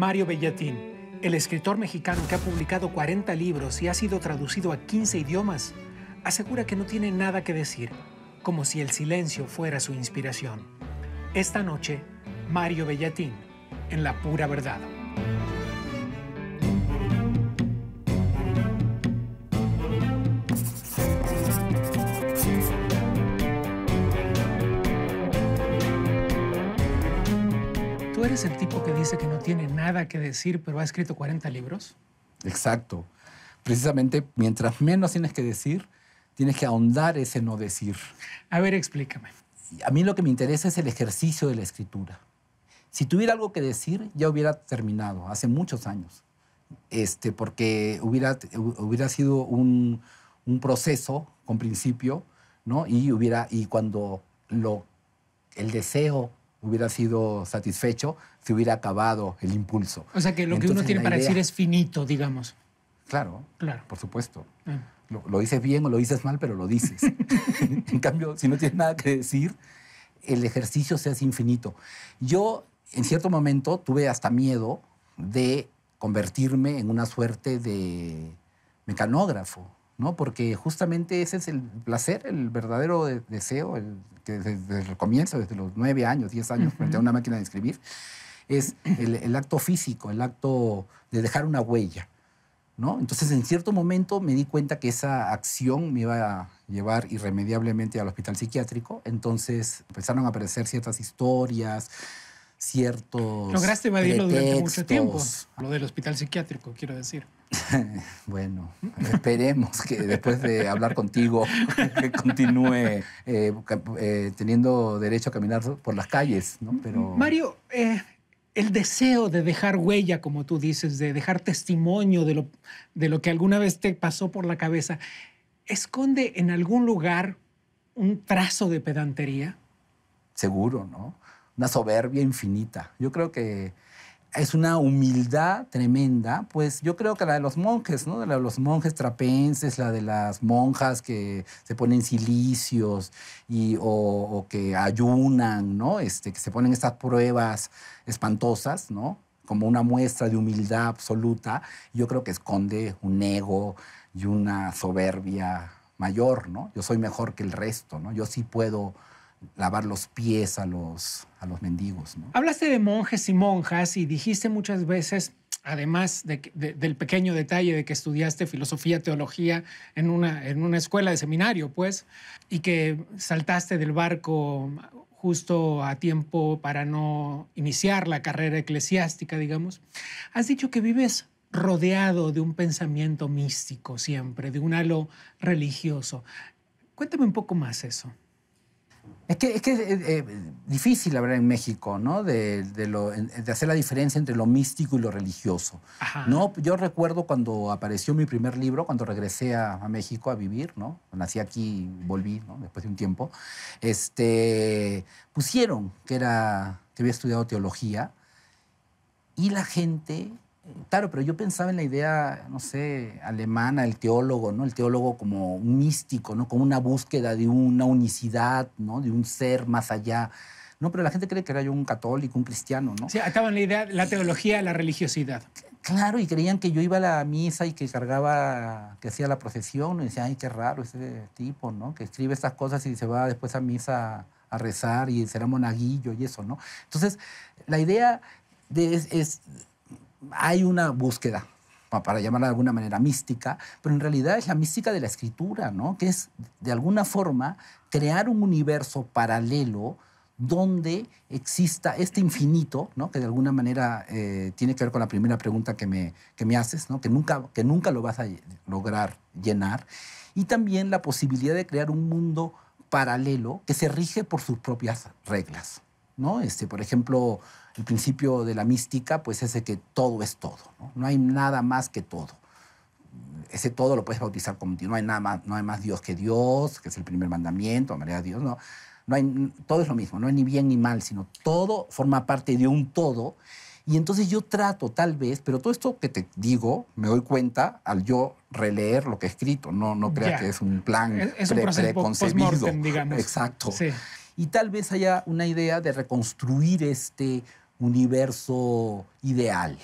Mario Bellatín, el escritor mexicano que ha publicado 40 libros y ha sido traducido a 15 idiomas, asegura que no tiene nada que decir, como si el silencio fuera su inspiración. Esta noche, Mario Bellatín, en La Pura Verdad. eres el tipo que dice que no tiene nada que decir, pero ha escrito 40 libros? Exacto. Precisamente, mientras menos tienes que decir, tienes que ahondar ese no decir. A ver, explícame. A mí lo que me interesa es el ejercicio de la escritura. Si tuviera algo que decir, ya hubiera terminado, hace muchos años. Este, porque hubiera, hubiera sido un, un proceso con principio, ¿no? Y hubiera, y cuando lo, el deseo hubiera sido satisfecho si hubiera acabado el impulso. O sea que lo que uno tiene para decir es finito, digamos. Claro, claro. por supuesto. Ah. Lo, dices bien o lo dices mal, pero lo dices. en cambio, si no tienes nada que decir, el ejercicio se hace infinito. Yo, en cierto momento, tuve hasta miedo de convertirme en una suerte de mecanógrafo, ¿no? Porque justamente ese es el placer, el verdadero deseo, el desde, el comienzo, desde los nueve años, diez años, frente a una máquina de escribir, es el, el, acto físico, el acto de dejar una huella. ¿no? Entonces, en cierto momento me di cuenta que esa acción me iba a llevar irremediablemente al hospital psiquiátrico. Entonces, empezaron a aparecer ciertas historias, ciertos. Lograste evadirlo durante mucho tiempo, lo del hospital psiquiátrico, quiero decir. bueno, esperemos que después de hablar contigo continúe eh, eh, teniendo derecho a caminar por las calles, ¿no? Pero... Mario, eh, el deseo de dejar huella, como tú dices, de dejar testimonio de lo, de lo que alguna vez te pasó por la cabeza, ¿esconde en algún lugar un trazo de pedantería? Seguro, ¿no? una soberbia infinita. Yo creo que es una humildad tremenda, pues yo creo que la de los monjes, ¿no? de los monjes trapenses, la de las monjas que se ponen silicios y, o, que ayunan, ¿no? Este, que se ponen estas pruebas espantosas, ¿no? Como una muestra de humildad absoluta. Yo creo que esconde un ego y una soberbia mayor, ¿no? Yo soy mejor que el resto, ¿no? Yo sí puedo lavar los pies a los, mendigos. ¿no? Hablaste de monjes y monjas y dijiste muchas veces, además del pequeño detalle de que estudiaste filosofía, teología en una, en una escuela de seminario, pues, y que saltaste del barco justo a tiempo para no iniciar la carrera eclesiástica, digamos, has dicho que vives rodeado de un pensamiento místico siempre, de un halo religioso. Cuéntame un poco más eso. Es que es que, eh, eh, difícil hablar en México, ¿no? De, de, hacer la diferencia entre lo místico y lo religioso. No, yo recuerdo cuando apareció mi primer libro, cuando regresé a, a, México a vivir, ¿no? Nací aquí, volví, ¿no? Después de un tiempo. Este, pusieron que era que había estudiado teología y la gente Claro, pero yo pensaba en la idea, no sé, alemana, el teólogo, ¿no? El teólogo como un místico, ¿no? Como una búsqueda de una unicidad, ¿no? De un ser más allá. No, pero la gente cree que era yo un católico, un cristiano, ¿no? Sí, estaba en la idea, la teología, la religiosidad. Claro, y creían que yo iba a la misa y que cargaba, que hacía la procesión, y decían, ay, qué raro ese tipo, ¿no? Que escribe estas cosas y se va después a misa a rezar y será monaguillo y eso, ¿no? Entonces, la idea de, es hay una búsqueda, para llamarla de alguna manera mística, pero en realidad es la mística de la escritura, ¿no? Que es, de alguna forma, crear un universo paralelo donde exista este infinito, ¿no? que de alguna manera eh, tiene que ver con la primera pregunta que me, que me haces, ¿no? que, nunca, que nunca lo vas a lograr llenar, y también la posibilidad de crear un mundo paralelo que se rige por sus propias reglas. Este, por ejemplo, el principio de la mística, pues ese que todo es todo, ¿no? hay nada más que todo. Ese todo lo puedes bautizar como Dios. No hay nada más, no hay más Dios que Dios, que es el primer mandamiento, amaré a Dios, no. No hay, todo es lo mismo, no hay ni bien ni mal, sino todo forma parte de un todo. Y entonces yo trato tal vez, pero todo esto que te digo, me doy cuenta al yo releer lo que he escrito, no, no creas que es un plan preconcebido. Exacto y tal vez haya una idea de reconstruir este universo ideal.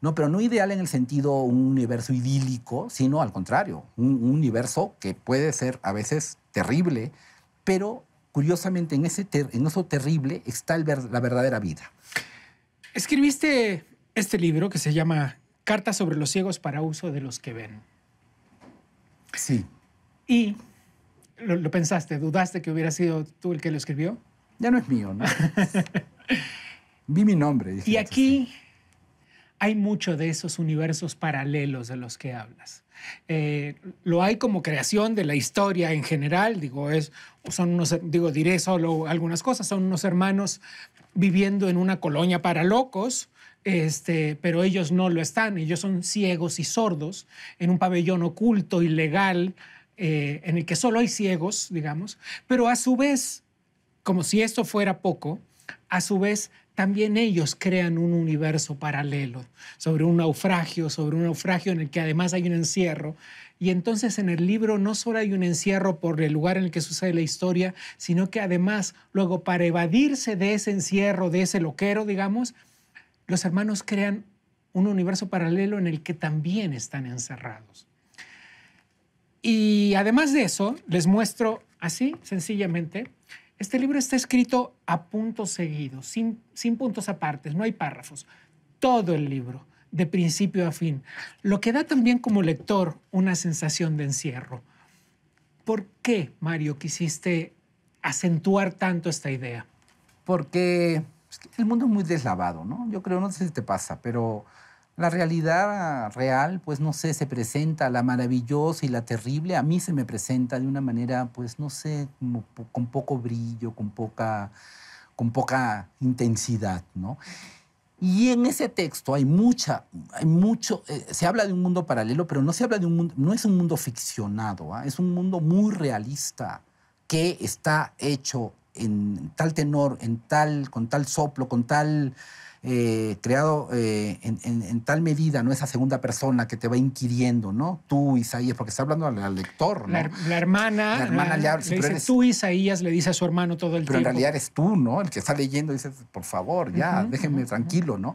No, pero no ideal en el sentido un universo idílico, sino al contrario, un, universo que puede ser a veces terrible, pero curiosamente en, eso terrible está la verdadera vida. Escribiste este libro que se llama Cartas sobre los ciegos para uso de los que ven. Sí. Y lo, pensaste, dudaste que hubiera sido tú el que lo escribió. Ya no es mío, ¿no? Vi mi nombre. y aquí hay mucho de esos universos paralelos de los que hablas. Eh, lo hay como creación de la historia en general, digo, es, son unos, digo, diré solo algunas cosas, son unos hermanos viviendo en una colonia para locos, este, pero ellos no lo están, ellos son ciegos y sordos en un pabellón oculto, ilegal, eh, en el que solo hay ciegos, digamos, pero a su vez, como si esto fuera poco, a su vez también ellos crean un universo paralelo sobre un naufragio, sobre un naufragio en el que además hay un encierro. Y entonces en el libro no solo hay un encierro por el lugar en el que sucede la historia, sino que además luego para evadirse de ese encierro, de ese loquero, digamos, los hermanos crean un universo paralelo en el que también están encerrados. Y además de eso, les muestro así, sencillamente, este libro está escrito a puntos seguidos, sin, sin puntos apartes, no hay párrafos. Todo el libro, de principio a fin. Lo que da también como lector una sensación de encierro. ¿Por qué, Mario, quisiste acentuar tanto esta idea? Porque pues, el mundo es muy deslavado, ¿no? Yo creo, no sé si te pasa, pero la realidad real, pues no sé, se presenta, la maravillosa y la terrible a mí se me presenta de una manera, pues no sé, con poco brillo, con poca, con poca intensidad, ¿no? Y en ese texto hay mucha, hay mucho, eh, se habla de un mundo paralelo, pero no se habla de un mundo, no es un mundo ficcionado, ¿ah? es un mundo muy realista que está hecho en tal tenor, en tal, con tal soplo, con tal eh, creado eh, en, tal medida, ¿no? Esa segunda persona que te va inquiriendo, ¿no? Tú, Isaías, porque está hablando al, lector, La, hermana. La hermana eh, le, tú, Isaías, le dice a su hermano todo el tiempo. Pero en realidad eres tú, ¿no? El que está leyendo dices, por favor, ya, déjeme tranquilo, ¿no?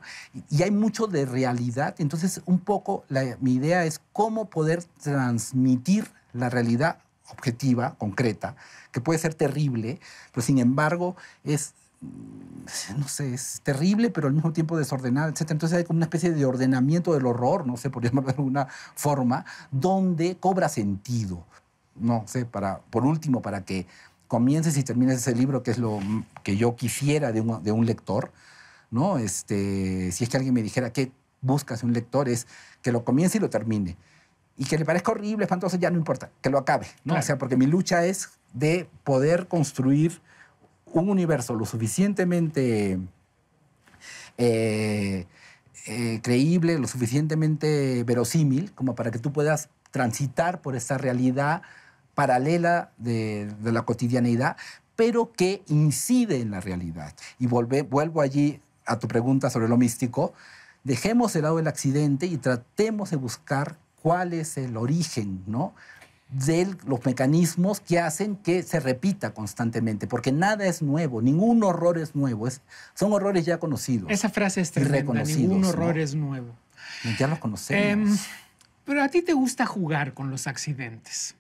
Y, hay mucho de realidad. Entonces, un poco mi idea es cómo poder transmitir la realidad objetiva, concreta, que puede ser terrible, pero sin embargo es no sé, es terrible, pero al mismo tiempo desordenada, etc. Entonces hay como una especie de ordenamiento del horror, no sé, por llamarlo de alguna forma, donde cobra sentido. No sé, para, por último, para que comiences y termines ese libro, que es lo que yo quisiera de un, lector, ¿no? Este, si es que alguien me dijera que buscas un lector, es que lo comience y lo termine. Y que le parezca horrible, espantoso, ya no importa, que lo acabe, ¿no? O sea, porque mi lucha es de poder construir un universo lo suficientemente eh, eh, creíble, lo suficientemente verosímil como para que tú puedas transitar por esta realidad paralela de, la cotidianeidad, pero que incide en la realidad. Y vuelvo allí a tu pregunta sobre lo místico. Dejemos de lado el accidente y tratemos de buscar cuál es el origen, ¿no? de los mecanismos que hacen que se repita constantemente, porque nada es nuevo, ningún horror es nuevo, es, son horrores ya conocidos. Esa frase es tremenda, ningún horror es nuevo. ya lo conocemos. Em, pero a ti te gusta jugar con los accidentes.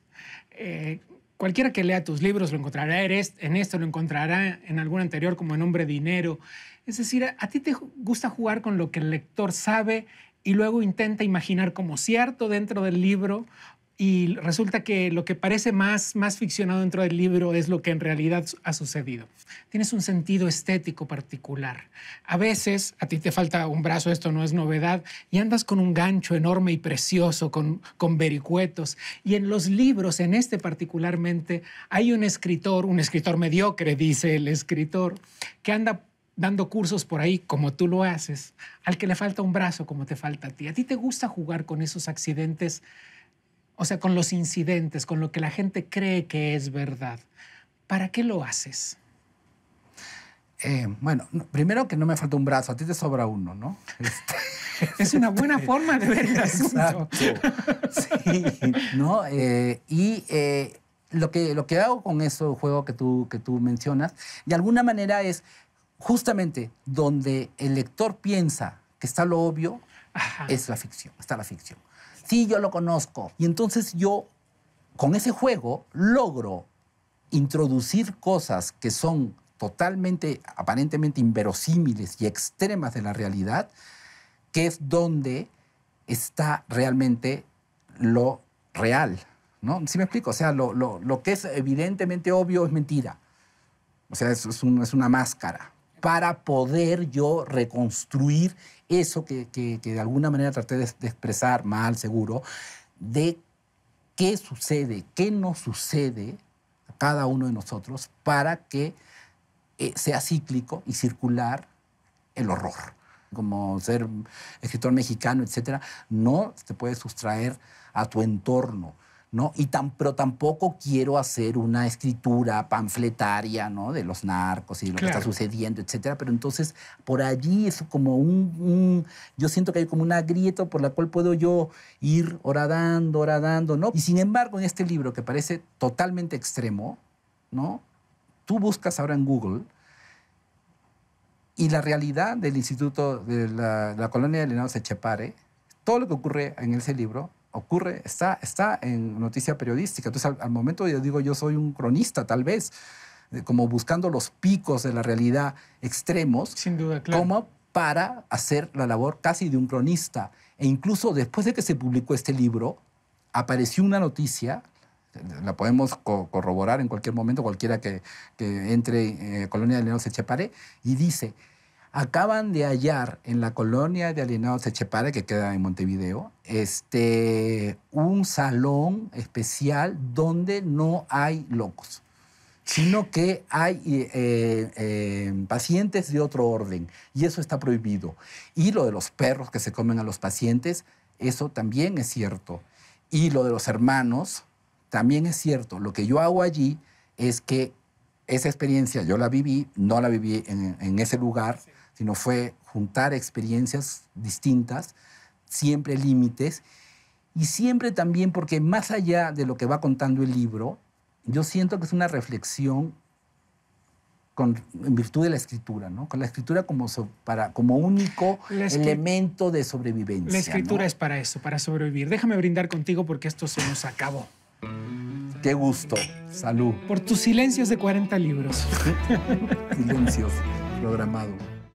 Eh, cualquiera que lea tus libros lo encontrará en esto, lo encontrará en algún anterior como en Hombre Dinero. Es decir, a ti te gusta jugar con lo que el lector sabe y luego intenta imaginar como cierto dentro del libro y resulta que lo que parece más, más ficcionado dentro del libro es lo que en realidad ha sucedido. Tienes un sentido estético particular. A veces a ti te falta un brazo, esto no es novedad, y andas con un gancho enorme y precioso, con, con vericuetos. Y en los libros, en este particularmente, hay un escritor, un escritor mediocre, dice el escritor, que anda dando cursos por ahí como tú lo haces, al que le falta un brazo como te falta a ti. A ti te gusta jugar con esos accidentes o sea, con los incidentes, con lo que la gente cree que es verdad. ¿Para qué lo haces? Eh, bueno, primero que no me falta un brazo, a ti te sobra uno, ¿no? Este, es una buena este, forma de ver el Sí, ¿no? Eh, y eh, lo, que, lo que hago con ese juego que tú, que tú mencionas, de alguna manera es justamente donde el lector piensa que está lo obvio, es la ficción, está la ficción sí, yo lo conozco. Y entonces yo, con ese juego, logro introducir cosas que son totalmente, aparentemente inverosímiles y extremas de la realidad, que es donde está realmente lo real. ¿no? ¿Sí me explico? O sea, lo, que es evidentemente obvio es mentira. O sea, es una máscara para poder yo reconstruir eso que, de alguna manera traté de, expresar mal, seguro, de qué sucede, qué no sucede a cada uno de nosotros para que eh, sea cíclico y circular el horror. Como ser escritor mexicano, etcétera, no te puedes sustraer a tu entorno. ¿no? Y tan, pero tampoco quiero hacer una escritura panfletaria, ¿no? De los narcos y lo que está sucediendo, etcétera. Pero entonces, por allí es como un, Yo siento que hay como una grieta por la cual puedo yo ir horadando, horadando, ¿no? Y sin embargo, en este libro que parece totalmente extremo, ¿no? Tú buscas ahora en Google y la realidad del Instituto de la, Colonia de Leonardo Sechepare, todo lo que ocurre en ese libro ocurre, está, está en noticia periodística. Entonces, al, momento yo digo, yo soy un cronista, tal vez, como buscando los picos de la realidad extremos. Sin duda, Como para hacer la labor casi de un cronista. E incluso después de que se publicó este libro, apareció una noticia la podemos corroborar en cualquier momento, cualquiera que, entre eh, Colonia de León se y dice, acaban de hallar en la colonia de alienados Echepare, que queda en Montevideo, este, un salón especial donde no hay locos, sino que hay eh, eh, pacientes de otro orden, y eso está prohibido. Y lo de los perros que se comen a los pacientes, eso también es cierto. Y lo de los hermanos, también es cierto. Lo que yo hago allí es que esa experiencia yo la viví, no la viví en, ese lugar, sino fue juntar experiencias distintas, siempre límites, y siempre también porque más allá de lo que va contando el libro, yo siento que es una reflexión con, en virtud de la escritura, ¿no? Con la escritura como, para, como único elemento de sobrevivencia. La escritura es para eso, para sobrevivir. Déjame brindar contigo porque esto se nos acabó. Qué gusto. Salud. Por tus silencios de 40 libros. silencios, programados.